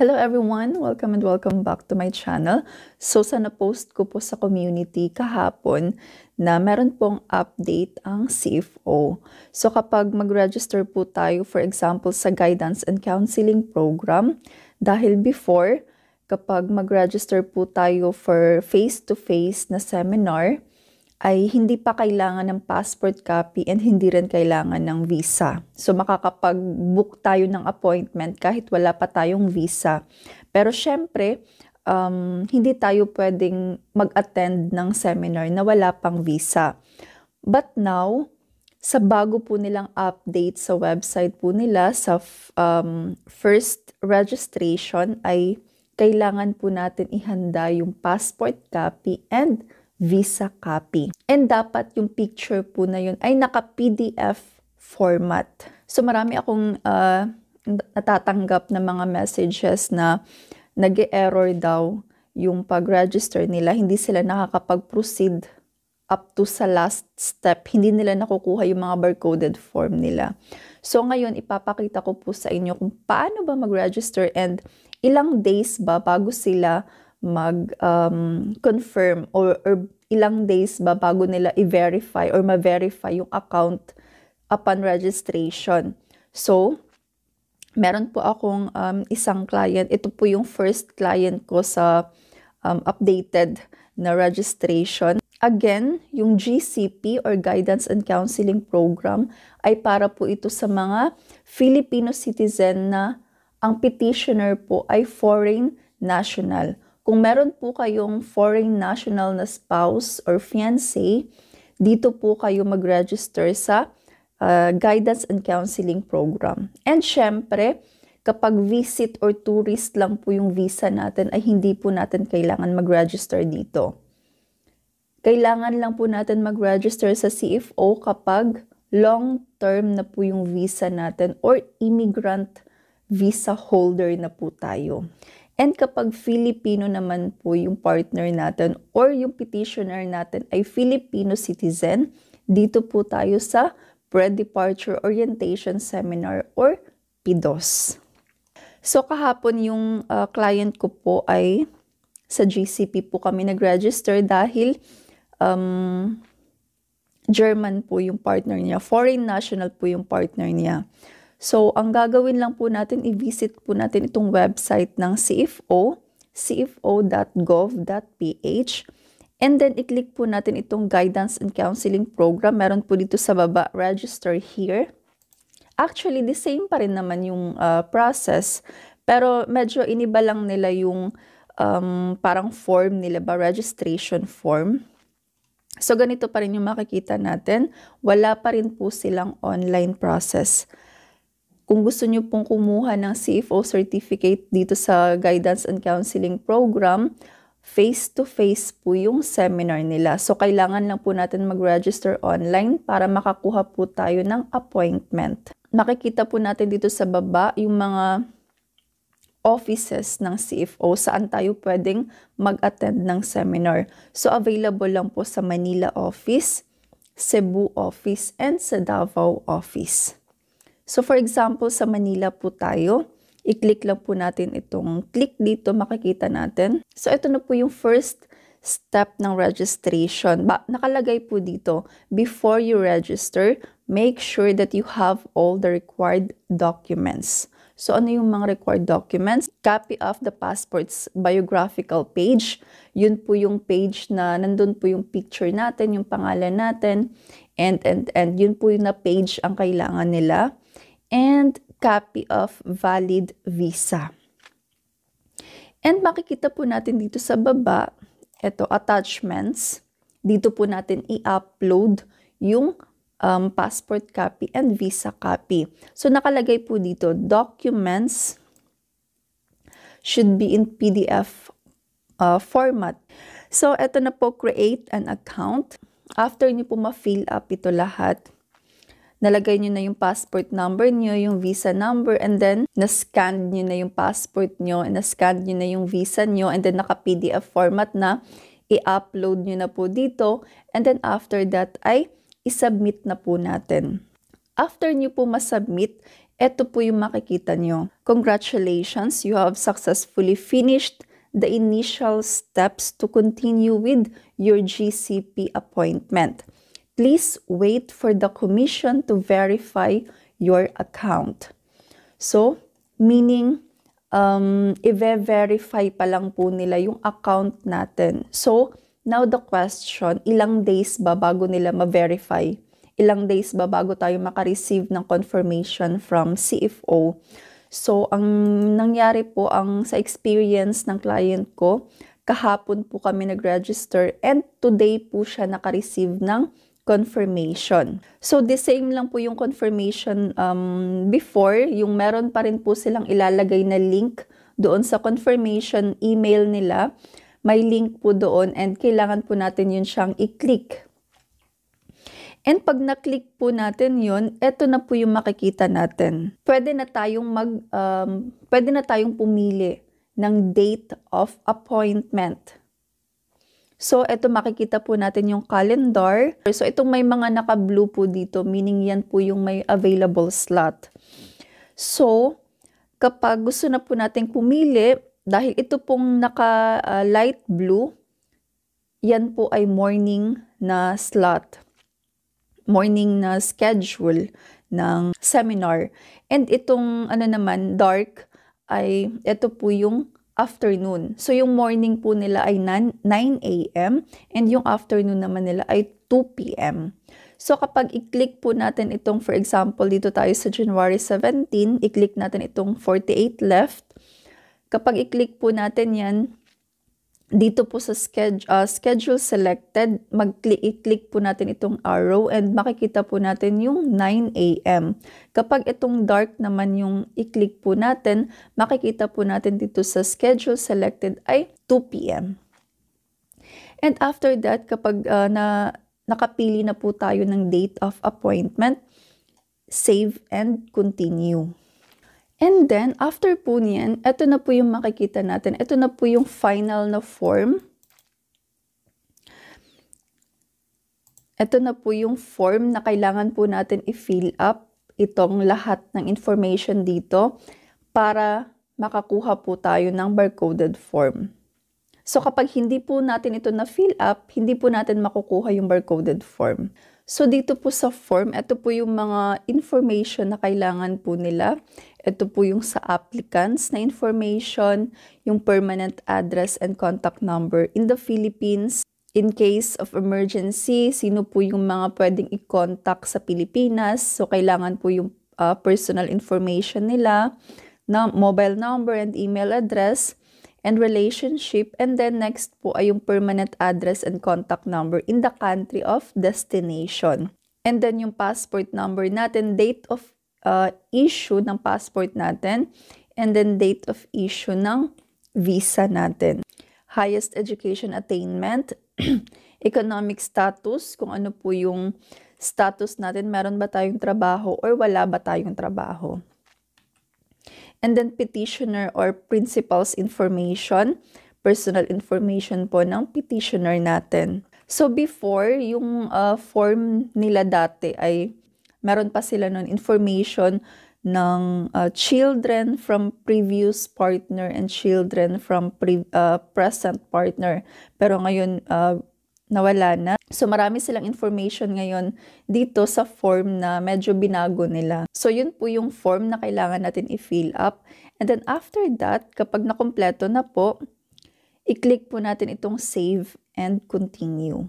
Hello everyone! Welcome and welcome back to my channel. So sa na-post ko po sa community kahapon na meron pong update ang CFO. So kapag mag-register po tayo for example sa guidance and counseling program, dahil before kapag mag-register po tayo for face-to-face -face na seminar, ay hindi pa kailangan ng passport copy and hindi rin kailangan ng visa. So makakapag-book tayo ng appointment kahit wala pa tayong visa. Pero syempre, um, hindi tayo pwedeng mag-attend ng seminar na wala pang visa. But now, sa bago po nilang update sa website po nila, sa um, first registration ay kailangan po natin ihanda yung passport copy and visa copy. And dapat yung picture po na yun ay naka-PDF format. So marami akong uh, natatanggap na mga messages na nag error daw yung pag-register nila, hindi sila nakakapag-proceed up to sa last step, hindi nila nakukuha yung mga barcoded form nila. So ngayon, ipapakita ko po sa inyo kung paano ba mag-register and ilang days ba bago sila mag-confirm um, or, or ilang days ba bago nila i-verify or ma-verify yung account upon registration. So, meron po akong um, isang client. Ito po yung first client ko sa um, updated na registration. Again, yung GCP or Guidance and Counseling Program ay para po ito sa mga Filipino citizen na ang petitioner po ay foreign national kung meron po kayong foreign national na spouse or fiancé, dito po kayo mag-register sa uh, guidance and counseling program. And syempre, kapag visit or tourist lang po yung visa natin, ay hindi po natin kailangan mag-register dito. Kailangan lang po natin mag-register sa CFO kapag long-term na po yung visa natin or immigrant visa holder na po tayo. And kapag Filipino naman po yung partner natin or yung petitioner natin ay Filipino citizen, dito po tayo sa Pre-Departure Orientation Seminar or PDOS. So kahapon yung uh, client ko po ay sa GCP po kami nag-register dahil um, German po yung partner niya, foreign national po yung partner niya. So, ang gagawin lang po natin, i-visit po natin itong website ng CFO, cfo.gov.ph. And then, i-click po natin itong guidance and counseling program. Meron po dito sa baba, register here. Actually, the same pa rin naman yung uh, process. Pero medyo iniba lang nila yung um, parang form nila ba, registration form. So, ganito pa rin yung makikita natin. Wala pa rin po silang online process. Kung gusto nyo pong kumuha ng CFO certificate dito sa Guidance and Counseling Program, face-to-face po yung seminar nila. So, kailangan lang po natin mag-register online para makakuha po tayo ng appointment. Makikita po natin dito sa baba yung mga offices ng CFO saan tayo pwedeng mag-attend ng seminar. So, available lang po sa Manila office, Cebu office, and sa Davao office. So for example, sa Manila po tayo. I-click lang po natin itong click dito, makikita natin. So ito na po yung first step ng registration. Ba nakalagay po dito, before you register, make sure that you have all the required documents. So ano yung mga required documents? Copy of the passport's biographical page. Yun po yung page na nandun po yung picture natin, yung pangalan natin. And, and, and yun po yung na page ang kailangan nila and copy of valid visa. And makikita po natin dito sa baba, ito attachments. Dito po natin i-upload yung um, passport copy and visa copy. So nakalagay po dito, documents should be in PDF uh, format. So ito na po, create an account. After niyo po ma-fill up ito lahat, nalagay nyo na yung passport number nyo, yung visa number, and then na-scan nyo na yung passport nyo, and na-scan nyo na yung visa nyo, and then naka-PDF format na, i-upload nyo na po dito, and then after that ay isubmit na po natin. After nyo po masubmit, ito po yung makikita nyo. Congratulations, you have successfully finished the initial steps to continue with your GCP appointment please wait for the commission to verify your account. So, meaning, um, i-verify pa lang po nila yung account natin. So, now the question, ilang days ba bago nila ma-verify? Ilang days ba bago tayo makareceive ng confirmation from CFO? So, ang nangyari po ang sa experience ng client ko, kahapon po kami nag-register and today po siya nakareceive ng confirmation. So the same lang po yung confirmation um, before, yung meron pa rin po silang ilalagay na link doon sa confirmation email nila. May link po doon and kailangan po natin yun siyang i-click. And pag na-click po natin yun, eto na po yung makikita natin. Pwede na tayong mag um, pwede na tayong pumili ng date of appointment. So, ito makikita po natin yung calendar. So, itong may mga naka-blue po dito, meaning yan po yung may available slot. So, kapag gusto na po natin pumili, dahil ito pong naka-light uh, blue, yan po ay morning na slot. Morning na schedule ng seminar. And itong ano naman, dark, ay ito po yung afternoon. So, yung morning po nila ay 9 a.m. and yung afternoon naman nila ay 2 p.m. So, kapag i-click po natin itong, for example, dito tayo sa January 17, i-click natin itong 48 left. Kapag i-click po natin yan, dito po sa schedule, uh, ah, schedule selected, mag-click-click po natin itong arrow and makikita po natin yung 9 a.m. Kapag itong dark naman yung i-click po natin, makikita po natin dito sa schedule selected ay 2 p.m. And after that, kapag uh, na, nakapili na po tayo ng date of appointment, save and continue. And then, after po niyan, ito na po yung makikita natin. Ito na po yung final na form. Ito na po yung form na kailangan po natin i-fill up itong lahat ng information dito para makakuha po tayo ng barcoded form. So kapag hindi po natin ito na-fill up, hindi po natin makukuha yung barcoded form. So dito po sa form, ito po yung mga information na kailangan po nila. Ito po yung sa applicants na information, yung permanent address and contact number in the Philippines. In case of emergency, sino po yung mga pwedeng i-contact sa Pilipinas. So, kailangan po yung uh, personal information nila, na mobile number and email address, and relationship. And then next po ay yung permanent address and contact number in the country of destination. And then yung passport number natin, date of uh, issue ng passport natin and then date of issue ng visa natin. Highest education attainment, economic status, kung ano po yung status natin, meron ba tayong trabaho or wala ba tayong trabaho. And then petitioner or principal's information, personal information po ng petitioner natin. So before, yung uh, form nila dati ay meron pa sila noon information ng uh, children from previous partner and children from pre, uh, present partner. Pero ngayon, uh, nawala na. So marami silang information ngayon dito sa form na medyo binago nila. So yun po yung form na kailangan natin i-fill up. And then after that, kapag nakompleto na po, i-click po natin itong save and continue.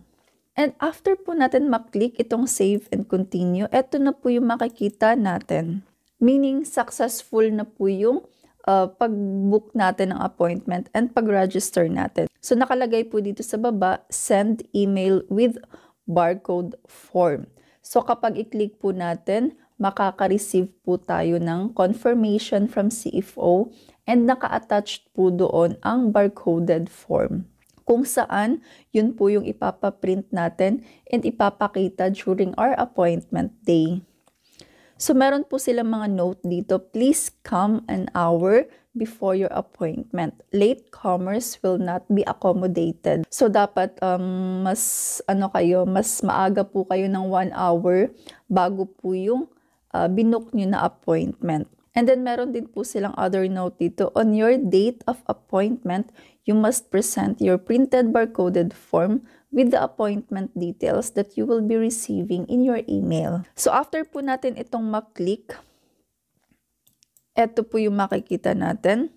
And after po natin ma-click itong save and continue, ito na po yung makikita natin. Meaning, successful na po yung uh, pag-book natin ng appointment and pag-register natin. So, nakalagay po dito sa baba, send email with barcode form. So, kapag i-click po natin, makaka-receive po tayo ng confirmation from CFO and naka-attached po doon ang barcoded form kung saan yun po yung ipapaprint natin and ipapakita during our appointment day. So meron po silang mga note dito, please come an hour before your appointment. Late comers will not be accommodated. So dapat um, mas ano kayo, mas maaga po kayo ng 1 hour bago po yung uh, ah, binook nyo na appointment. And then meron din po silang other note dito, on your date of appointment, you must present your printed barcoded form with the appointment details that you will be receiving in your email. So after po natin itong maklik, ito po yung makikita natin.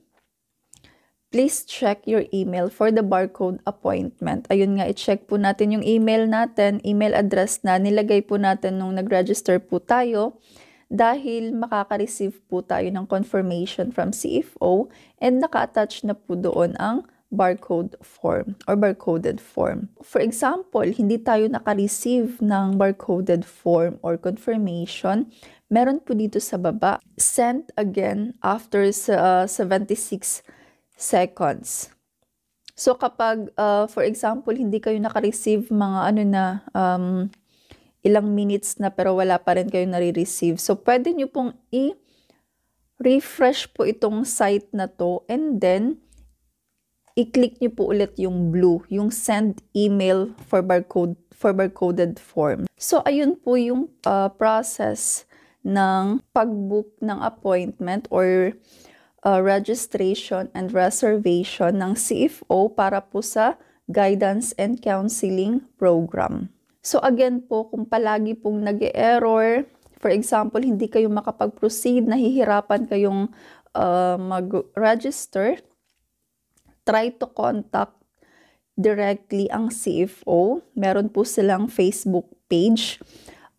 Please check your email for the barcode appointment. Ayun nga, i-check po natin yung email natin, email address na nilagay po natin nung nag-register po tayo dahil makaka-receive po tayo ng confirmation from CFO and naka-attach na po doon ang barcode form or barcoded form. For example, hindi tayo nakareceive ng barcoded form or confirmation. Meron po dito sa baba, sent again after uh, 76 seconds. So kapag, uh, for example, hindi kayo nakareceive mga ano na, um, ilang minutes na pero wala pa rin kayo nare-receive. So pwede nyo pong i- refresh po itong site na to and then i-click niyo po ulit yung blue, yung send email for barcode for barcoded form. So ayun po yung uh, process ng pagbook ng appointment or uh, registration and reservation ng CFO para po sa guidance and counseling program. So again po, kung palagi pong nag -e error for example, hindi kayo makapag-proceed, nahihirapan kayong uh, mag-register, try to contact directly ang CFO. Meron po silang Facebook page.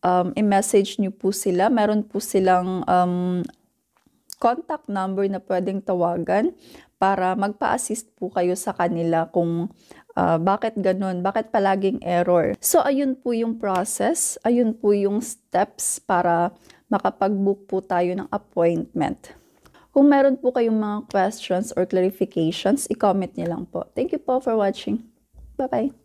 Um, i-message nyo po sila. Meron po silang um, contact number na pwedeng tawagan para magpa-assist po kayo sa kanila kung uh, bakit ganun, bakit palaging error. So, ayun po yung process, ayun po yung steps para makapag-book po tayo ng appointment. Kung meron po kayong mga questions or clarifications, i-comment niyo lang po. Thank you po for watching. Bye-bye!